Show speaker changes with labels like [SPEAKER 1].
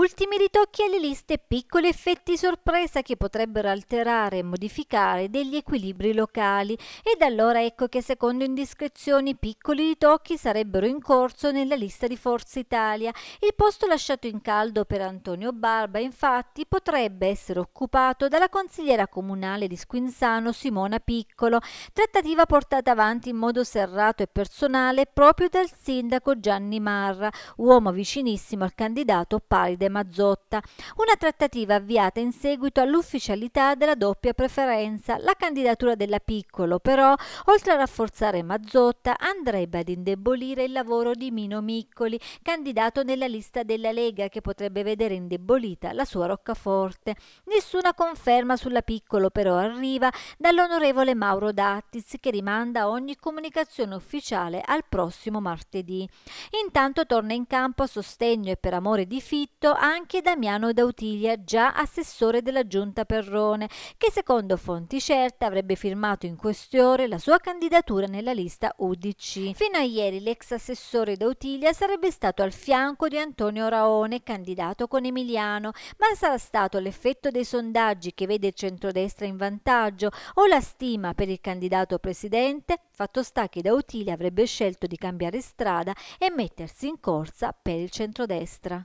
[SPEAKER 1] Ultimi ritocchi alle liste, piccoli effetti sorpresa che potrebbero alterare e modificare degli equilibri locali ed allora ecco che secondo indiscrezioni piccoli ritocchi sarebbero in corso nella lista di Forza Italia. Il posto lasciato in caldo per Antonio Barba infatti potrebbe essere occupato dalla consigliera comunale di Squinzano Simona Piccolo, trattativa portata avanti in modo serrato e personale proprio dal sindaco Gianni Marra, uomo vicinissimo al candidato Paride Mazzotta, una trattativa avviata in seguito all'ufficialità della doppia preferenza. La candidatura della Piccolo, però, oltre a rafforzare Mazzotta, andrebbe ad indebolire il lavoro di Mino Miccoli, candidato nella lista della Lega, che potrebbe vedere indebolita la sua roccaforte. Nessuna conferma sulla Piccolo, però, arriva dall'onorevole Mauro Dattiz, che rimanda ogni comunicazione ufficiale al prossimo martedì. Intanto torna in campo a sostegno e per amore di Fitto intervenuto anche Damiano Dautiglia, già assessore della Giunta Perrone, che secondo fonti certe avrebbe firmato in questione la sua candidatura nella lista UDC. Fino a ieri l'ex assessore Dautiglia sarebbe stato al fianco di Antonio Raone, candidato con Emiliano, ma sarà stato l'effetto dei sondaggi che vede il centrodestra in vantaggio o la stima per il candidato presidente? Fatto sta che Dautiglia avrebbe scelto di cambiare strada e mettersi in corsa per il centrodestra.